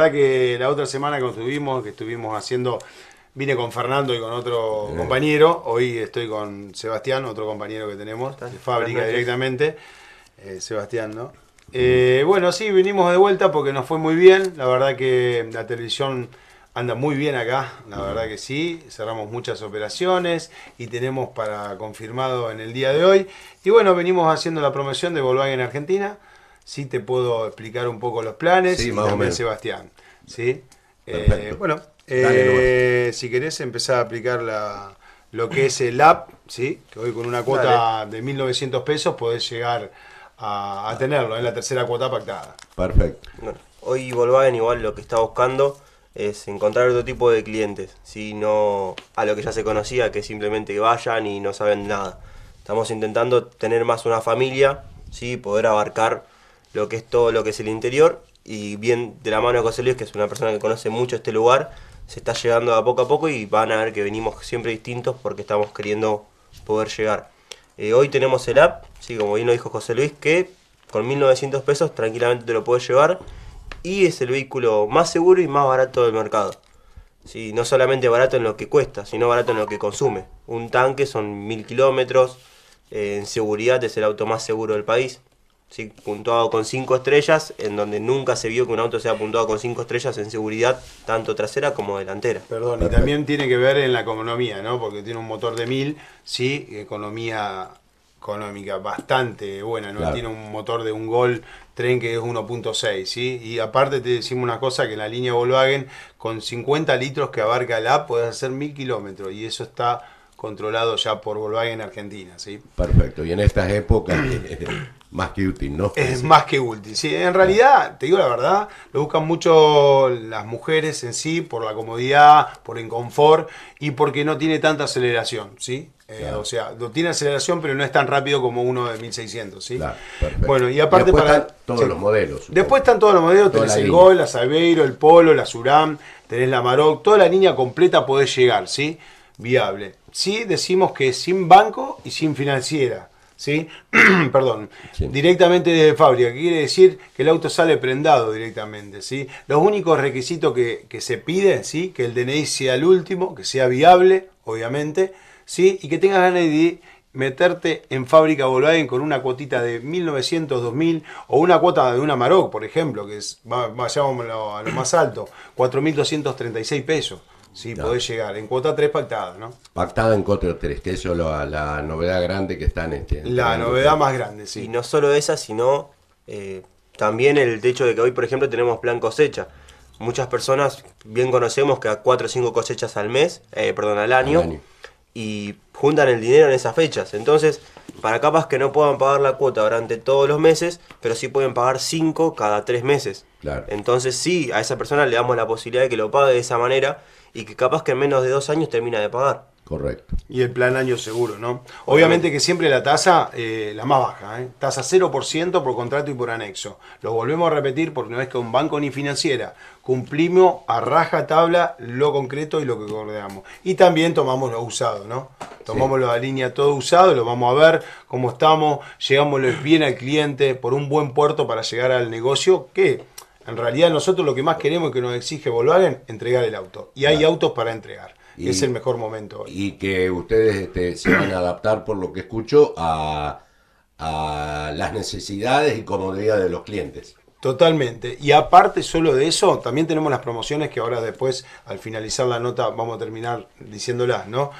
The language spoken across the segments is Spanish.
verdad que la otra semana que estuvimos, que estuvimos haciendo, vine con Fernando y con otro compañero, hoy estoy con Sebastián, otro compañero que tenemos, de fábrica directamente, eh, Sebastián, ¿no? Eh, bueno, sí, vinimos de vuelta porque nos fue muy bien, la verdad que la televisión anda muy bien acá, la verdad que sí, cerramos muchas operaciones y tenemos para confirmado en el día de hoy. Y bueno, venimos haciendo la promoción de en Argentina, sí te puedo explicar un poco los planes sí, también Sebastián. Eh, bueno, eh, si querés empezar a aplicar lo que es el app, ¿sí? que hoy con una cuota de 1.900 pesos podés llegar a, tenerlo, en la tercera cuota pactada. Perfecto. Bueno, hoy Volvagen igual lo que está buscando es encontrar otro tipo de clientes, a lo que ya se conocía, que simplemente vayan y no saben nada. Estamos intentando tener más una familia, ¿sí? poder abarcar lo que es todo lo que es el interior. Y bien de la mano de José Luis, que es una persona que conoce mucho este lugar, se está llegando a poco a poco y van a ver que venimos siempre distintos porque estamos queriendo poder llegar. Eh, hoy tenemos el app, como bien lo dijo José Luis, que con 1900 pesos tranquilamente te lo puedes llevar y es el vehículo más seguro y más barato del mercado. Sí, no solamente barato en lo que cuesta, sino barato en lo que consume. Un tanque son 1000 kilómetros, eh, en seguridad es el auto más seguro del país. ¿sí? puntuado con 5 estrellas, en donde nunca se vio que un auto sea puntuado con 5 estrellas en seguridad, tanto trasera como delantera. Perdón, y también tiene que ver en la economía, ¿no? Porque tiene un motor de 1000, sí, economía económica bastante buena, ¿no? Tiene un motor de un gol tren que es 1.6, ¿sí? Y aparte te decimos una cosa, que la línea Volkswagen, con 50 litros que abarca la app, puedes hacer 1000 kilómetros, y eso está controlado ya por Volkswagen Argentina. ¿sí? Perfecto, y en estas épocas es eh, eh, más que útil, ¿no? Es más que útil, sí. En realidad, te digo la verdad, lo buscan mucho las mujeres en sí por la comodidad, por el confort y porque no tiene tanta aceleración, ¿sí? Eh, o sea, tiene aceleración, pero no es tan rápido como uno de 1600, ¿sí? bueno, y aparte para... todos los modelos. Después están todos los modelos, tenés el Gol, la Salveiro, el Polo, la Suram, tenés la Maroc, toda la línea completa podés llegar, ¿sí? viable. Sí, decimos que sin banco y sin financiera. ¿sí? Perdón, directamente desde fábrica, quiere decir que el auto sale prendado directamente, ¿sí? Los únicos requisitos que, se piden, ¿sí? Que el DNI sea el último, que sea viable, obviamente, ¿sí? Y que tengas ganas de meterte en fábrica Volkswagen con una cuotita de 1900, 2000 o una cuota de una Maroc, por ejemplo, que es, más a lo más alto, 4236 pesos. Sí, puede llegar. En cuota 3 pactada, ¿no? Pactada en cuota 3, que eso es la, novedad grande que está en este. La este novedad más grande, sí. Y no solo esa, sino eh, también el hecho de que hoy, por ejemplo, tenemos plan cosecha. Muchas personas bien conocemos que a 4 o 5 cosechas al mes, eh, perdón, al año, y juntan el dinero en esas fechas. Entonces, para capas que no puedan pagar la cuota durante todos los meses, pero sí pueden pagar 5 cada 3 meses. Claro. Entonces sí, a esa persona le damos la posibilidad de que lo pague de esa manera y que capaz que en menos de 2 años termina de pagar. Correcto. Y el plan año seguro, ¿no? Obviamente que siempre la tasa, eh, la más baja, ¿eh? tasa 0% por contrato y por anexo. Lo volvemos a repetir porque no es que un banco ni financiera. Cumplimos a raja tabla lo concreto y lo que acordamos. Y también tomamos lo usado, ¿no? Tomamos la línea todo usado, lo vamos a ver cómo estamos, llegamos bien al cliente por un buen puerto para llegar al negocio que en realidad nosotros lo que más queremos y que nos exige en entregar el auto. Y hay autos para entregar es el mejor momento. Y que ustedes este, se van a adaptar, por lo que escucho, a, las necesidades y comodidad de los clientes. Totalmente. Y aparte solo de eso, también tenemos las promociones que ahora después, al finalizar la nota, vamos a terminar diciéndolas, ¿no?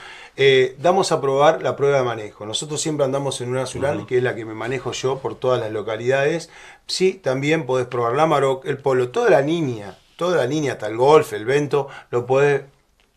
damos eh, a probar la prueba de manejo. Nosotros siempre andamos en una ciudad que es la que me manejo yo por todas las localidades. Sí, también podés probar la Maroc, el Polo, toda la línea, toda la línea, hasta el Golf, el Vento, lo podés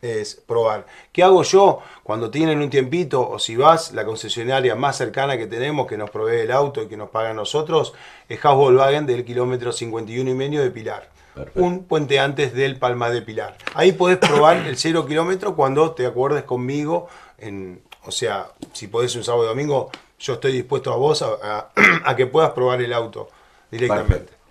es probar. ¿Qué hago yo cuando tienen un tiempito o si vas, la concesionaria más cercana que tenemos que nos provee el auto y que nos paga a nosotros es House Volkswagen del kilómetro 51 y medio de Pilar. Un puente antes del Palma de Pilar. Ahí podés probar el cero kilómetro cuando te acuerdes conmigo. En, o sea, si podés un sábado y domingo, yo estoy dispuesto a vos a, que puedas probar el auto directamente.